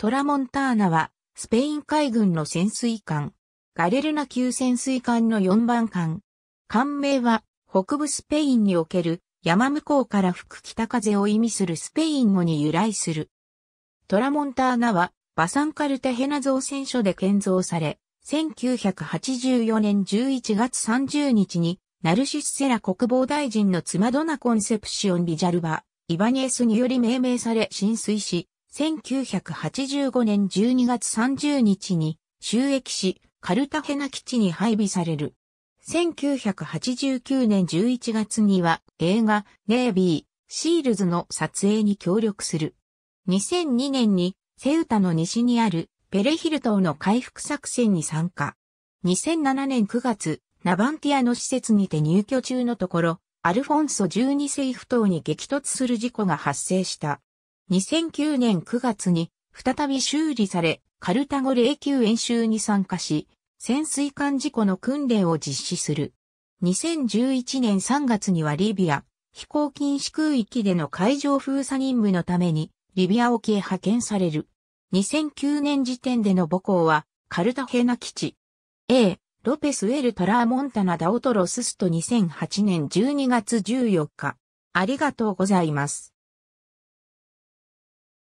トラモンターナは、スペイン海軍の潜水艦、ガレルナ級潜水艦の4番艦。艦名は、北部スペインにおける山向こうから吹く北風を意味するスペイン語に由来する。トラモンターナは、バサンカルテヘナ造船所で建造され、1984年11月30日に、ナルシスセラ国防大臣の妻ドナコンセプシオン・ビジャルバ、イバニエスにより命名され浸水し、1985年12月30日に収益し、カルタヘナ基地に配備される。1989年11月には映画ネイビー、シールズの撮影に協力する。2002年にセウタの西にあるペレヒル島の回復作戦に参加。2007年9月、ナバンティアの施設にて入居中のところ、アルフォンソ12世府島に激突する事故が発生した。2009年9月に再び修理され、カルタゴ霊級演習に参加し、潜水艦事故の訓練を実施する。2011年3月にはリビア、飛行禁止空域での海上封鎖任務のために、リビア沖へ派遣される。2009年時点での母校は、カルタヘナ基地。A、ロペス・ウェル・トラー・モンタナ・ダオトロススト2008年12月14日。ありがとうございます。